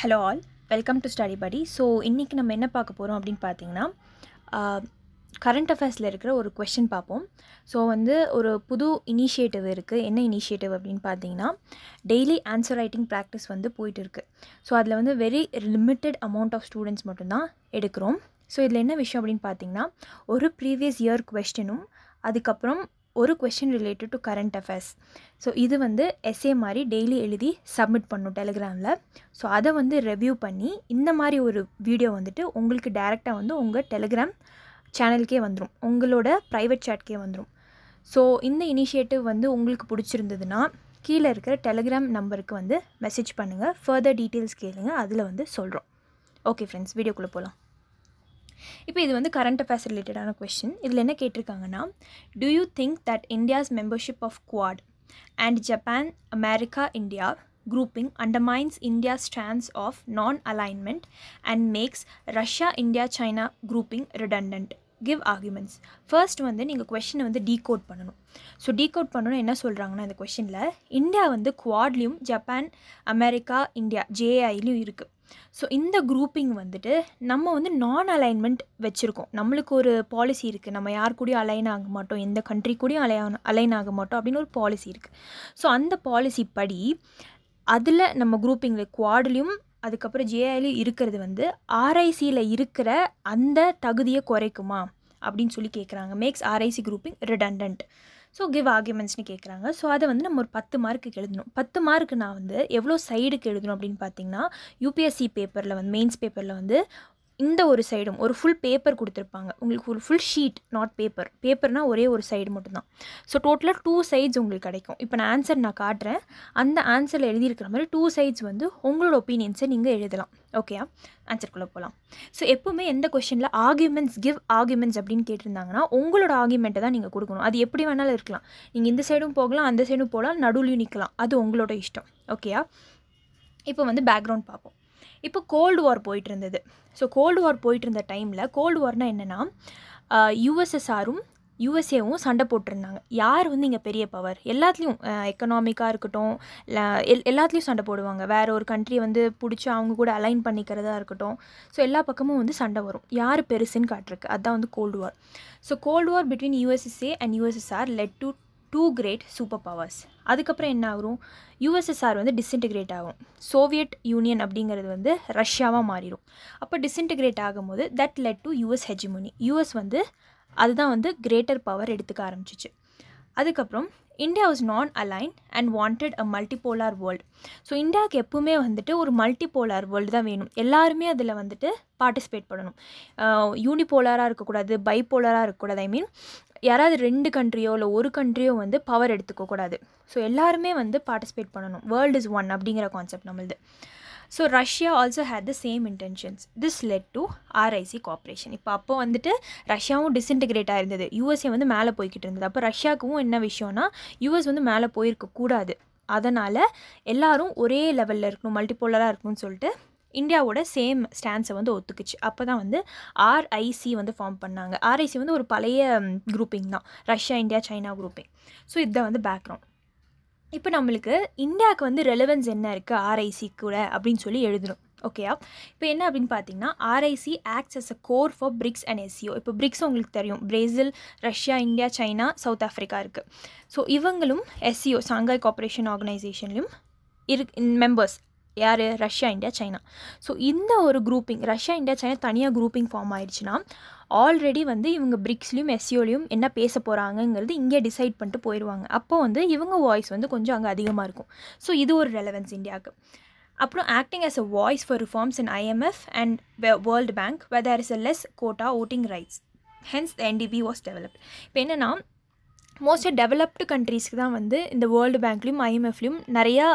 Hello all welcome to study Padi so இன்றைக்கி நம்ம என்ன பார்க்க போகிறோம் அப்படின்னு பார்த்தீங்கன்னா கரண்ட் அஃபேர்ஸில் இருக்கிற ஒரு கொஷின் பார்ப்போம் ஸோ வந்து ஒரு புது இனிஷியேட்டிவ் இருக்குது என்ன இனிஷியேட்டிவ் அப்படின்னு பார்த்தீங்கன்னா டெய்லி ஆன்சர் ரைட்டிங் ப்ராக்டிஸ் வந்து போயிட்டு இருக்குது ஸோ அதில் வந்து very limited amount of students மட்டும்தான் எடுக்கிறோம் ஸோ இதில் என்ன விஷயம் அப்படின்னு பார்த்தீங்கன்னா ஒரு ப்ரீவியஸ் இயர் கொஸ்டினும் அதுக்கப்புறம் ஒரு question related to current affairs so இது வந்து எஸ்ஏ மாதிரி டெய்லி எழுதி சப்மிட் பண்ணும் டெலிகிராமில் ஸோ அதை வந்து ரெவ்யூ பண்ணி இந்த மாதிரி ஒரு வீடியோ வந்துட்டு உங்களுக்கு டேரெக்டாக வந்து உங்கள் டெலிகிராம் சேனலுக்கே வந்துடும் உங்களோட ப்ரைவேட் சேட்கே வந்துடும் ஸோ இந்த இனிஷியேட்டிவ் வந்து உங்களுக்கு பிடிச்சிருந்ததுன்னா கீழே இருக்கிற டெலிகிராம் நம்பருக்கு வந்து மெசேஜ் பண்ணுங்கள் ஃபர்தர் டீட்டெயில்ஸ் கேளுங்கள் அதில் வந்து சொல்கிறோம் ஓகே ஃப்ரெண்ட்ஸ் வீடியோக்குள்ளே போகலாம் இப்போ இது வந்து கரண்ட் அஃபேர்ஸ் ரிலேட்டடான கொஷின் இதில் என்ன கேட்டிருக்காங்கன்னா do you think that India's membership of Quad and Japan America India grouping undermines India's stance of non alignment and makes Russia India China grouping redundant. Give arguments first வந்து நீங்கள் கொஷினை வந்து decode பண்ணணும் so decode பண்ணணும் என்ன சொல்கிறாங்கன்னா இந்த கொஷினில் இந்தியா வந்து குவாட்லேயும் ஜப்பான் அமெரிக்கா இந்தியா ஜேஐலையும் இருக்குது ஸோ இந்த குரூப்பிங் வந்துட்டு நம்ம வந்து நான் அலைன்மெண்ட் வச்சுருக்கோம் நம்மளுக்கு ஒரு பாலிசி இருக்குது நம்ம யார் கூடயும் அலைன் ஆக மாட்டோம் எந்த கண்ட்ரி கூடயும் அலை அலைன் ஆக மாட்டோம் அப்படின்னு ஒரு பாலிசி இருக்குது ஸோ அந்த பாலிசி படி அதில் நம்ம குரூப்பிங்கில் குவாட்லேயும் அதுக்கப்புறம் ஜேஐலையும் இருக்கிறது வந்து ஆர்ஐசியில் இருக்கிற அந்த தகுதியை குறைக்குமா அப்படின்னு சொல்லி கேட்குறாங்க makes RIC grouping redundant so give ஆர்குமெண்ட்ஸ்னு கேட்குறாங்க ஸோ அதை வந்து நம்ம ஒரு பத்து மார்க்குக்கு எழுதணும் பத்து மார்க்கு நான் வந்து எவ்வளோ சைடுக்கு எழுதணும் அப்படின்னு பார்த்தீங்கன்னா யூபிஎஸ்சி பேப்பரில் வந்து மெயின்ஸ் பேப்பரில் வந்து இந்த ஒரு சைடும் ஒரு ஃபுல் பேப்பர் கொடுத்துருப்பாங்க உங்களுக்கு ஒரு ஃபுல் ஷீட் நாட் பேப்பர் பேப்பர்னால் ஒரே ஒரு சைடு மட்டும்தான் ஸோ டோட்டலாக டூ சைட்ஸ் உங்களுக்கு கிடைக்கும் இப்போ நான் ஆன்சர் நான் காட்டுறேன் அந்த ஆன்சரில் எழுதியிருக்கிற மாதிரி டூ சைட்ஸ் வந்து உங்களோட ஒப்பீனியன்ஸை நீங்கள் எழுதலாம் ஓகேயா ஆன்சர்க்குள்ளே போகலாம் ஸோ எப்போவுமே எந்த கொஷனில் ஆர்குமெண்ட்ஸ் கிவ் ஆர்குமெண்ட்ஸ் அப்படின்னு கேட்டிருந்தாங்கன்னா உங்களோட ஆர்குமெண்ட்டை தான் நீங்கள் கொடுக்கணும் அது எப்படி வேணாலும் இருக்கலாம் நீங்கள் இந்த சைடும் போகலாம் அந்த சைடும் போகலாம் நடுவில் நிற்கலாம் அது உங்களோட இஷ்டம் ஓகேயா இப்போ வந்து பேக்ரவுண்ட் பார்ப்போம் இப்போ கோல்டு வார் போயிட்டு இருந்தது ஸோ கோல்டு வார் போயிட்டு இருந்த டைமில் கோல்டு வார்னால் என்னென்னா யுஎஸ்எஸ்ஆரும் யுஎஸ்ஏவும் சண்டை போட்டிருந்தாங்க யார் வந்து இங்கே பெரிய பவர் எல்லாத்துலேயும் எக்கனாமிக்காக இருக்கட்டும் எல் எல்லாத்துலேயும் சண்டை போடுவாங்க வேறு ஒரு கண்ட்ரி வந்து பிடிச்சி அவங்க கூட அலைன் பண்ணிக்கிறதா இருக்கட்டும் ஸோ எல்லா பக்கமும் வந்து சண்டை வரும் யார் பெருசுன்னு காட்டிருக்கு அதுதான் வந்து cold war so cold war between USSA and USSR led to two great super powers அதுக்கப்புறம் என்ன ஆகும் யூஎஸ்எஸ்ஆர் வந்து டிஸ்இன்டிகிரேட் ஆகும் சோவியட் யூனியன் அப்படிங்கிறது வந்து ரஷ்யாவாக மாறிடும் அப்போ டிஸ்இன்டிகிரேட் ஆகும்போது that led to US hegemony US வந்து அதுதான் வந்து கிரேட்டர் பவர் எடுத்துக்க ஆரம்பிச்சிச்சு அதுக்கப்புறம் India was non align and wanted a multipolar world so இந்தியாவுக்கு எப்பவுமே வந்துட்டு ஒரு மல்டிபோலார் வேர்ல்டு தான் வேணும் எல்லாருமே அதில் வந்துட்டு பார்ட்டிசிபேட் பண்ணணும் யூனிபோலராக இருக்கக்கூடாது பைபோலராக இருக்கக்கூடாது ஐ மீன் யாராவது ரெண்டு கண்ட்ரியோ இல்லை ஒரு கண்ட்ரியோ வந்து பவர் எடுத்துக்கக்கூடாது ஸோ எல்லாருமே வந்து பார்ட்டிசிபேட் பண்ணணும் வேர்ல்டு இஸ் ஒன் அப்படிங்கிற கான்செப்ட் நம்மளது so Russia also had the same intentions this led to RIC corporation இப்போ அப்போ வந்துட்டு ரஷ்யாவும் டிஸ்இன்டிகிரேட் ஆயிருந்தது யூஎஸ்ஏ வந்து மேலே போய்கிட்டு இருந்தது அப்போ ரஷ்யாவுக்கும் என்ன விஷயம்னா யூஎஸ் வந்து மேலே போயிருக்கக்கூடாது அதனால் எல்லோரும் ஒரே லெவலில் இருக்கணும் மல்டிபோலராக இருக்கணும்னு சொல்லிட்டு இந்தியாவோட சேம் ஸ்டாண்ட்ஸை வந்து ஒத்துக்குச்சு அப்போ தான் வந்து ஆர்ஐசி வந்து ஃபார்ம் பண்ணாங்க ஆர்ஐசி வந்து ஒரு பழைய குரூப்பிங் தான் Russia India China grouping so இதுதான் வந்து பேக்ரவுண்ட் இப்போ நம்மளுக்கு இந்தியாவுக்கு வந்து ரெலவென்ஸ் என்ன இருக்குது ஆர்ஐசி கூட அப்படின்னு சொல்லி எழுதணும் ஓகேயா இப்போ என்ன அப்படின்னு பார்த்தீங்கன்னா RIC acts as a core for BRICS and SCO இப்போ பிரிக்ஸ் உங்களுக்கு தெரியும் Brazil Russia India China south Africa இருக்குது ஸோ இவங்களும் எஸ்சிஓ சாங்காய் கோஆப்ரேஷன் ஆர்கனைசேஷன்லையும் இரு மெம்பர்ஸ் யார் ரஷ்யா இந்தியா சைனா ஸோ இந்த ஒரு குரூப்பிங் ரஷ்யா இந்தியா சைனா தனியாக குரூப்பிங் ஃபார்ம் ஆயிடுச்சுன்னா ஆல்ரெடி வந்து இவங்க பிரிக்ஸ்லேயும் எஸ்சியோலையும் என்ன பேச போகிறாங்கங்கிறது இங்கே டிசைட் பண்ணிட்டு போயிடுவாங்க அப்போ வந்து இவங்க வாய்ஸ் வந்து கொஞ்சம் அங்கே அதிகமாக இருக்கும் ஸோ இது ஒரு ரெலவென்ஸ் இந்தியாவுக்கு அப்புறம் acting as a voice for reforms in IMF and world bank whether is a less quota voting rights hence NDB was developed இப்போ என்னென்னா மோஸ்ட்டாக டெவலப்டு கண்ட்ரீஸ்க்கு தான் வந்து இந்த வேர்ல்டு பேங்க்லேயும் ஐஎம்எஃப்லேயும் நிறையா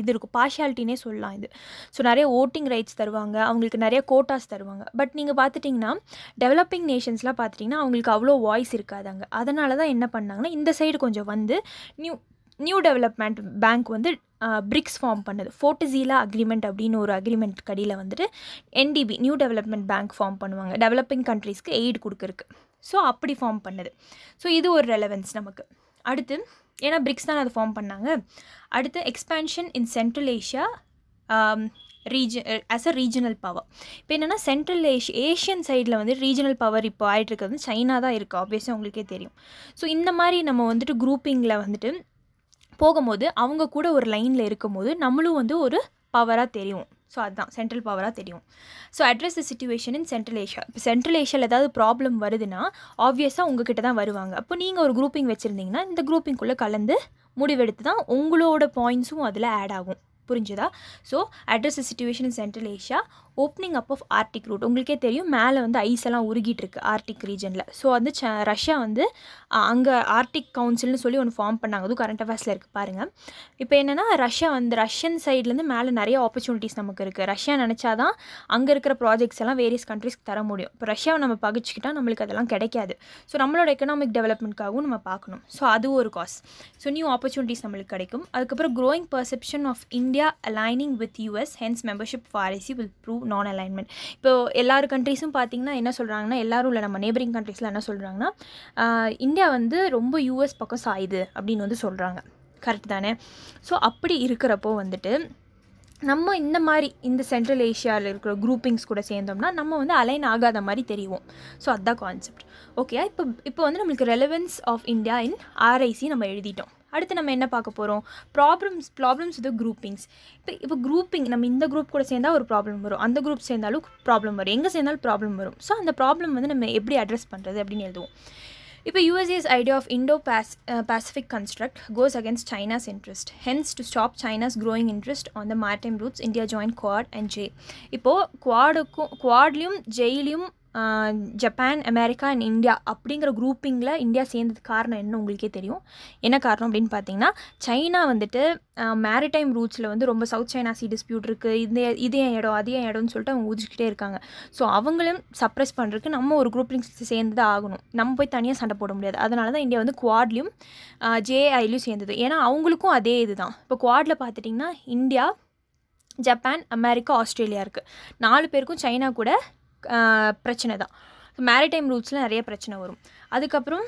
இது இருக்கும் பார்ஷியாலிட்டினே சொல்லலாம் இது ஸோ நிறைய ஓட்டிங் ரைட்ஸ் தருவாங்க அவங்களுக்கு நிறைய கோட்டாஸ் தருவாங்க பட் நீங்கள் பார்த்துட்டிங்கன்னா டெவலப்பிங் நேஷன்ஸ்லாம் பார்த்துட்டிங்கன்னா அவங்களுக்கு அவ்வளோ வாய்ஸ் இருக்காதாங்க அதனால தான் என்ன பண்ணாங்கன்னா இந்த சைடு கொஞ்சம் வந்து நியூ நியூ டெவலப்மெண்ட் பேங்க் வந்து பிரிக்ஸ் ஃபார்ம் பண்ணுது ஃபோர்ட்டிசீலா அக்ரிமெண்ட் அப்படின்னு ஒரு அக்ரிமெண்ட் கடியில் வந்துட்டு NDB new development bank form பண்ணுவாங்க டெவலப்பிங் கண்ட்ரீஸ்க்கு எய்டு கொடுக்குறக்கு ஸோ அப்படி ஃபார்ம் பண்ணுது ஸோ இது ஒரு ரெலவென்ஸ் நமக்கு அடுத்து ஏன்னா பிரிக்ஸ் தான் அதை ஃபார்ம் பண்ணாங்க அடுத்து எக்ஸ்பேன்ஷன் இன் சென்ட்ரல் ஏஷியா ரீஜ ஆஸ் அ ரீஜனல் பவர் இப்போ என்னென்னா சென்ட்ரல் ஏஷ் ஏஷியன் சைடில் வந்து ரீஜனல் பவர் இப்போ ஆகிட்டு இருக்கிறது வந்து சைனா தான் இருக்குது ஆப்வியஸாக உங்களுக்கே தெரியும் ஸோ இந்த மாதிரி நம்ம வந்துட்டு குரூப்பிங்கில் வந்துட்டு போகும்போது அவங்க கூட ஒரு லைனில் இருக்கும்போது நம்மளும் வந்து ஒரு பவராக தெரியும் ஸோ அதுதான் சென்ட்ரல் பவராக தெரியும் so address the situation in central Asia இப்போ சென்ட்ரல் ஏஷியாவில் ஏதாவது ப்ராப்ளம் வருதுன்னா ஆப்வியஸாக உங்ககிட்ட தான் வருவாங்க அப்போ நீங்கள் ஒரு குரூப்பிங் வச்சுருந்தீங்கன்னா இந்த குரூப்பிங்குள்ளே கலந்து முடிவெடுத்து தான் உங்களோட பாயிண்ட்ஸும் அதில் ஆட் ஆகும் புரிஞ்சுதா so address the situation in central Asia opening up of Arctic route உங்களுக்கே தெரியும் மேலே வந்து ஐஸ் எல்லாம் உருகிட்டு இருக்கு ஆர்டிக் ரீஜனில் ஸோ வந்து ரஷ்யா வந்து அங்கே ஆர்டிக் கவுன்சில்னு சொல்லி ஒன்று ஃபார்ம் பண்ணாங்க அதுவும் கரண்ட் அஃபேர்ஸில் இருக்குது பாருங்கள் இப்போ என்னென்னா ரஷ்யா வந்து ரஷ்யன் சைட்லேருந்து மேலே நிறைய ஆப்பர்ச்சுனிட்டிஸ் நமக்கு இருக்குது ரஷ்யா தான் அங்கே இருக்கிற ப்ராஜெக்ட்ஸ் எல்லாம் வேரியஸ் கண்ட்ரிஸ்க்கு தர முடியும் இப்போ ரஷ்யாவை நம்ம பகிச்சுக்கிட்டால் நம்மளுக்கு அதெல்லாம் கிடைக்காது ஸோ நம்மளோட எக்கனாமிக் டெவலப்மெண்ட்காகவும் நம்ம பார்க்கணும் ஸோ அது ஒரு காஸ் ஸோ நியூ ஆப்பர்ச்சுனிட்டிஸ் நம்மளுக்கு கிடைக்கும் அதுக்கப்புறம் growing perception of India aligning with US hence membership for RIC will prove non alignment இப்போ எல்லார் கண்ட்ரீஸும் பார்த்தீங்கன்னா என்ன சொல்கிறாங்கன்னா எல்லாரும் இல்லை நம்ம நேபரிங் கண்ட்ரீஸில் என்ன சொல்கிறாங்கன்னா இந்தியா வந்து ரொம்ப யூஎஸ் பக்கம் சாயுது அப்படின்னு வந்து சொல்கிறாங்க கரெக்ட் தானே ஸோ அப்படி இருக்கிறப்போ வந்துட்டு நம்ம இந்த மாதிரி இந்த சென்ட்ரல் ஏஷியாவில் இருக்கிற குரூப்பிங்ஸ் கூட சேர்ந்தோம்னா நம்ம வந்து அலைன் ஆகாத மாதிரி தெரியும் ஸோ அதுதான் கான்செப்ட் ஓகே இப்போ இப்போ வந்து நம்மளுக்கு relevance of India in RIC நம்ம எழுதிட்டோம் அடுத்து நம்ம என்ன பார்க்க போகிறோம் ப்ராப்ளம்ஸ் ப்ராப்ளம்ஸ் வித் குரூப்பிங்ஸ் இப்போ இப்போ குரூப்பிங் நம்ம இந்த குரூப் கூட சேர்ந்தால் ஒரு ப்ராப்ளம் வரும் அந்த குரூப் சேர்ந்தாலும் ப்ராப்ளம் வரும் எங்கே சேர்ந்தாலும் ப்ராப்ளம் வரும் ஸோ அந்த ப்ராப்ளம் வந்து நம்ம எப்படி அட்ரஸ் பண்ணுறது அப்படின்னு எழுதுவோம் uh, இப்போ யூஎஸ்ஏஸ் ஐடியா ஆஃப் இண்டோ பேஸ் Pacific construct goes against China's interest hence to stop China's growing interest on the maritime routes India join Quad and JAI இப்போது குவாடுக்கும் குவாட்லேயும் ஜெயிலையும் ஜப்பான் அமெரிக்கா அண்ட் இந்தியா அப்படிங்கிற குரூப்பிங்கில் இந்தியா சேர்ந்ததுக்கு காரணம் என்ன உங்களுக்கே தெரியும் என்ன காரணம் அப்படின்னு பார்த்தீங்கன்னா சைனா வந்துட்டு மேரிடைம் ரூட்ஸில் வந்து ரொம்ப சவுத் சைனா சி டிஸ்பியூட் இருக்குது இந்த இது என் இடம் அது என் இடம்னு சொல்லிட்டு அவங்க ஊதிச்சிக்கிட்டே இருக்காங்க ஸோ அவங்களும் சப்ரஸ் பண்ணுறதுக்கு நம்ம ஒரு குரூப்பிங் சேர்ந்து தான் ஆகணும் நம்ம போய் தனியாக சண்டை போட முடியாது அதனால தான் இந்தியா வந்து குவாட்லேயும் ஜேஐலையும் சேர்ந்தது ஏன்னா அவங்களுக்கும் அதே இது தான் இப்போ குவாடில் பார்த்துட்டிங்கன்னா இந்தியா ஜப்பான் அமெரிக்கா ஆஸ்திரேலியா இருக்குது நாலு பேருக்கும் சைனா கூட பிரச்சனை தான் மேரிடைம் ரூட்ஸில் நிறைய பிரச்சனை வரும் அதுக்கப்புறம்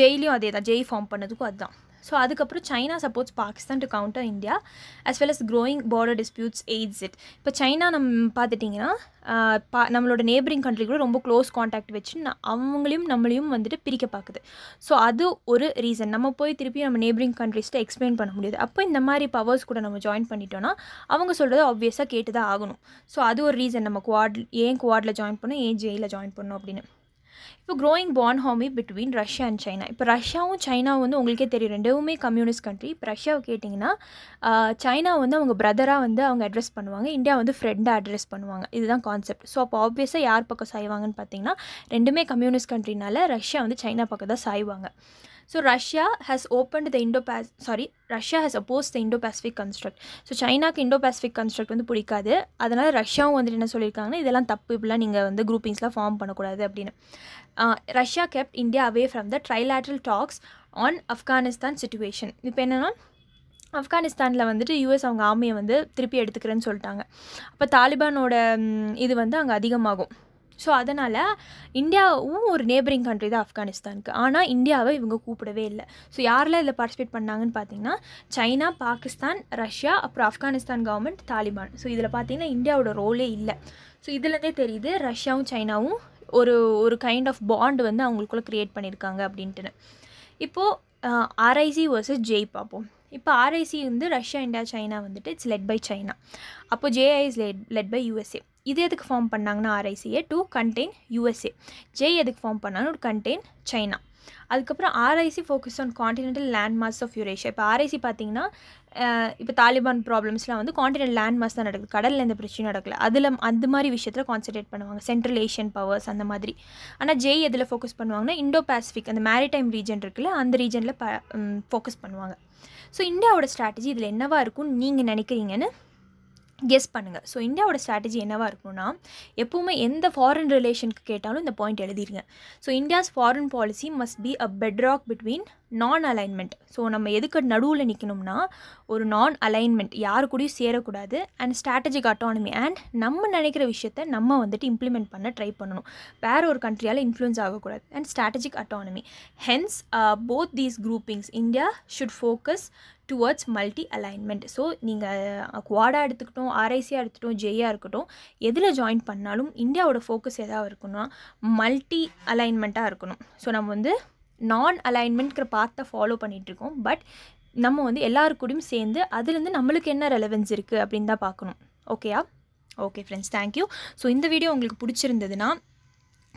ஜெயிலையும் அதே தான் ஜெய் ஃபார்ம் பண்ணதுக்கும் அதுதான் ஸோ அதுக்கப்புறம் China supports Pakistan to counter India as well as growing border disputes aids it இப்போ சைனா நம் பார்த்துட்டிங்கன்னா பா நம்மளோட நேபரிங் கண்ட்ரி கூட ரொம்ப க்ளோஸ் காண்டாக்ட் வச்சு அவங்களையும் நம்மளையும் வந்துட்டு பிரிக்க பார்க்குது ஸோ அது ஒரு ரீசன் நம்ம போய் திருப்பி நம்ம நேபரிங் கண்ட்ரிஸ்ட்டு எக்ஸ்பிளைன் பண்ண முடியாது அப்போ இந்த மாதிரி பவர்ஸ் கூட நம்ம ஜாயின் பண்ணிட்டோன்னா அவங்க சொல்கிறத ஆப்வியஸாக கேட்டு தான் ஆகணும் ஸோ அது ஒரு ரீசன் நம்ம குவாட் ஏன் குவாடில் ஜாயின் பண்ணோம் ஏன் ஜேயில் ஜாயின் பண்ணோம் அப்படின்னு இப்போ growing bonhomie between Russia and China இப்போ ரஷ்யாவும் சைனாவும் வந்து உங்களுக்கே தெரியும் ரெண்டுமே கம்யூனிஸ்ட் கண்ட்ரி இப்போ ரஷ்யாவை கேட்டிங்கன்னா சைனா வந்து அவங்க பிரதராக வந்து அவங்க அட்ரஸ் பண்ணுவாங்க இந்தியா வந்து ஃப்ரெண்டாக அட்ரஸ் பண்ணுவாங்க இதுதான் கான்செப்ட் ஸோ அப்போ ஆப்வியஸாக யார் பக்கம் சாய்வாங்கன்னு பார்த்தீங்கன்னா ரெண்டுமே கம்யூனிஸ்ட் கண்ட்ரினால ரஷ்யா வந்து சைனா பக்கம் தான் சாய்வாங்க So Russia has opened the Indo sorry Russia has opposed the Indo-Pacific construct so சைனாக்கு இண்டோ-Pacific construct வந்து பிடிக்காது அதனால் ரஷ்யாவும் வந்துட்டு என்ன சொல்லியிருக்காங்கன்னா இதெல்லாம் தப்பு இப்படிலாம் நீங்கள் வந்து குரூப்பிங்ஸ்லாம் ஃபார்ம் பண்ணக்கூடாது அப்படின்னு Russia kept India away from the trilateral talks on Afghanistan situation இப்போ என்னென்னா ஆப்கானிஸ்தானில் வந்துட்டு யூஎஸ் அவங்க ஆர்மியை வந்து திருப்பி எடுத்துக்கிறேன்னு சொல்லிட்டாங்க அப்போ தாலிபானோட இது வந்து அங்கே அதிகமாகும் ஸோ அதனால் இந்தியாவும் ஒரு நேபரிங் கண்ட்ரி தான் ஆப்கானிஸ்தானுக்கு ஆனால் இந்தியாவை இவங்க கூப்பிடவே இல்லை ஸோ யாரெல்லாம் இதில் பார்ட்டிசிபேட் பண்ணாங்கன்னு பார்த்தீங்கன்னா சைனா பாகிஸ்தான் ரஷ்யா அப்புறம் ஆப்கானிஸ்தான் கவர்மெண்ட் தாலிபான் ஸோ இதில் பார்த்தீங்கன்னா இந்தியாவோட ரோலே இல்லை ஸோ இதுலேருந்தே தெரியுது ரஷ்யாவும் சைனாவும் ஒரு ஒரு கைண்ட் ஆஃப் பாண்டு வந்து அவங்களுக்குள்ளே க்ரியேட் பண்ணியிருக்காங்க அப்படின்ட்டுன்னு இப்போது ஆர்ஐசி வர்சஸ் ஜெய் பார்ப்போம் இப்போ ஆர்ஐசி வந்து ரஷ்யா இந்தியா சைனா வந்துட்டு இட்ஸ் லெட் பை சைனா அப்போது JAI is led led by USA இது எதுக்கு ஃபார்ம் பண்ணாங்கன்னா ஆர்ஐசியை டு கண்டெயின் யூஎஸ்ஏ ஜே எதுக்கு ஃபார்ம் பண்ணாலும் டு கண்டெயின் சைனா அதுக்கப்புறம் RIC focus on continental land mass of Eurasia இப்போ ஆர்ஐசி பார்த்தீங்கன்னா இப்போ தாலிபான் ப்ராப்ளம்ஸ்லாம் வந்து காண்டினென்ட் லேண்ட் மார்க்ஸ் தான் நடக்குது கடலில் எந்த பிரச்சனையும் நடக்கல அதில் அந்த மாதிரி விஷயத்தில் கான்சன்ட்ரேட் பண்ணுவாங்க சென்ட்ரல் ஏஷியன் பவர்ஸ் அந்த மாதிரி ஆனால் ஜெய் எதில் ஃபோக்கஸ் பண்ணுவாங்கன்னா இண்டோ பேசிஃபிக் அந்த மேரிடைம் ரீஜன் இருக்குல்ல அந்த ரீஜனில் ப ஃபோக்கஸ் பண்ணுவாங்க ஸோ இந்தியாவோட ஸ்ட்ராட்டஜி இதில் என்னவாக இருக்கும்னு நீங்கள் நினைக்கிறீங்கன்னு கெஸ் பண்ணுங்கள் ஸோ இந்தியாவோட ஸ்ட்ராட்டஜி என்னவாக இருக்கும்னா எப்போவுமே எந்த ஃபாரின் ரிலேஷனுக்கு கேட்டாலும் இந்த பாயிண்ட் எழுதிருங்க so India's foreign policy must be a bedrock between non alignment so நம்ம எதுக்கு நடுவில் நிற்கணும்னா ஒரு நான் அலைன்மெண்ட் யாரு கூடயும் சேரக்கூடாது அண்ட் ஸ்ட்ராட்டஜிக் அட்டானமி அண்ட் நம்ம நினைக்கிற விஷயத்த நம்ம வந்துட்டு இம்ப்ளிமெண்ட் பண்ண ட்ரை பண்ணணும் வேறு ஒரு கண்ட்ரியால் இன்ஃப்ளூயன்ஸ் ஆகக்கூடாது and strategic autonomy hence both these groupings India should focus towards multi alignment so நீங்கள் குவாடாக எடுத்துக்கிட்டோம் ஆர்ஐசியாக எடுத்துகிட்டோம் ஜேயாக இருக்கட்டும் எதில் ஜாயின் பண்ணாலும் இந்தியாவோட ஃபோக்கஸ் எதாவது இருக்குன்னா மல்டி அலைன்மெண்ட்டாக இருக்கணும் ஸோ நம்ம வந்து நான் அலைன்மெண்ட்கிற பார்த்தை ஃபாலோ பண்ணிகிட்ருக்கோம் பட் நம்ம வந்து கூடயும் சேர்ந்து அதுலேருந்து நம்மளுக்கு என்ன ரெலவென்ஸ் இருக்குது அப்படின்னு தான் பார்க்கணும் ஓகேயா ஓகே ஃப்ரெண்ட்ஸ் தேங்க்யூ ஸோ இந்த வீடியோ உங்களுக்கு பிடிச்சிருந்ததுன்னா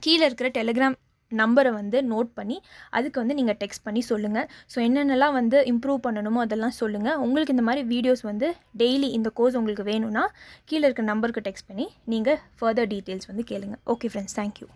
கீழே இருக்கிற டெலிகிராம் நம்பரை வந்து நோட் பண்ணி அதுக்கு வந்து நீங்கள் டெக்ஸ்ட் பண்ணி சொல்லுங்கள் ஸோ என்னென்னலாம் வந்து இம்ப்ரூவ் பண்ணணுமோ அதெல்லாம் சொல்லுங்கள் உங்களுக்கு இந்த மாதிரி வீடியோஸ் வந்து டெய்லி இந்த கோர்ஸ் உங்களுக்கு வேணும்னா கீழே இருக்க நம்பருக்கு டெக்ஸ்ட் பண்ணி நீங்கள் ஃபர்தர் டீட்டெயில்ஸ் வந்து கேளுங்கள் ஓகே ஃப்ரெண்ட்ஸ் தேங்க்யூ